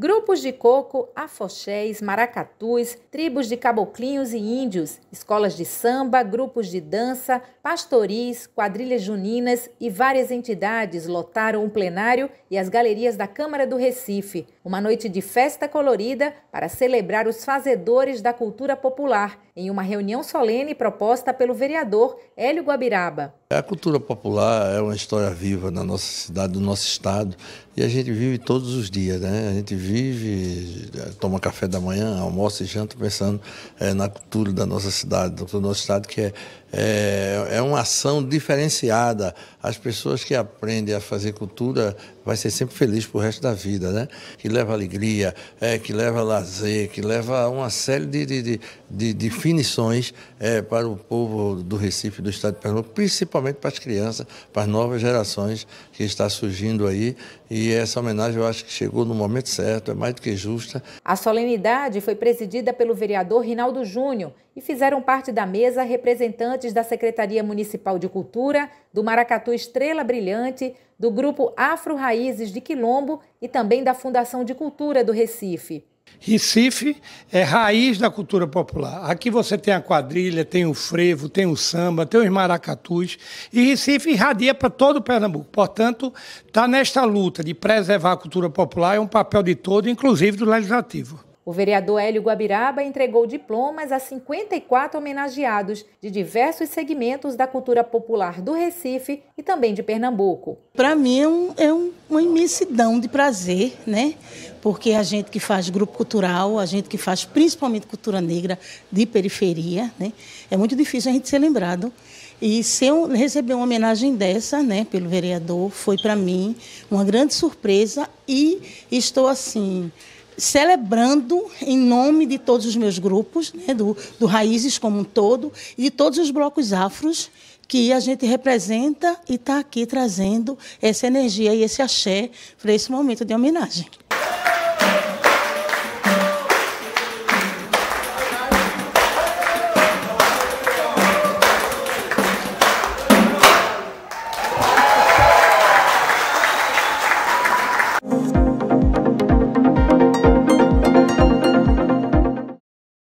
grupos de coco, afoxés, maracatus, tribos de caboclinhos e índios, escolas de samba, grupos de dança, pastoris, quadrilhas juninas e várias entidades lotaram o plenário e as galerias da Câmara do Recife. Uma noite de festa colorida para celebrar os fazedores da cultura popular, em uma reunião solene proposta pelo vereador Hélio Guabiraba. É a cultura popular é uma história viva na nossa cidade, no nosso estado, e a gente vive todos os dias, né? A gente vive, é, toma café da manhã, almoça e janta pensando é, na cultura da nossa cidade, do nosso estado, que é, é, é uma ação diferenciada. As pessoas que aprendem a fazer cultura vai ser sempre feliz o resto da vida, né? Que leva alegria, é, que leva lazer, que leva uma série de, de, de de, definições é, para o povo do Recife, do Estado de Pernambuco, principalmente para as crianças, para as novas gerações que está surgindo aí. E essa homenagem eu acho que chegou no momento certo, é mais do que justa. A solenidade foi presidida pelo vereador Rinaldo Júnior e fizeram parte da mesa representantes da Secretaria Municipal de Cultura, do Maracatu Estrela Brilhante, do Grupo Afro Raízes de Quilombo e também da Fundação de Cultura do Recife. Recife é raiz da cultura popular. Aqui você tem a quadrilha, tem o frevo, tem o samba, tem os maracatus. E Recife irradia para todo o Pernambuco. Portanto, está nesta luta de preservar a cultura popular, é um papel de todo, inclusive do legislativo. O vereador Hélio Guabiraba entregou diplomas a 54 homenageados de diversos segmentos da cultura popular do Recife e também de Pernambuco. Para mim é, um, é um, uma imensidão de prazer, né? Porque a gente que faz grupo cultural, a gente que faz principalmente cultura negra de periferia, né? É muito difícil a gente ser lembrado. E se eu receber uma homenagem dessa, né, pelo vereador, foi para mim uma grande surpresa e estou assim celebrando em nome de todos os meus grupos, né, do, do Raízes como um todo, e de todos os blocos afros que a gente representa e está aqui trazendo essa energia e esse axé para esse momento de homenagem.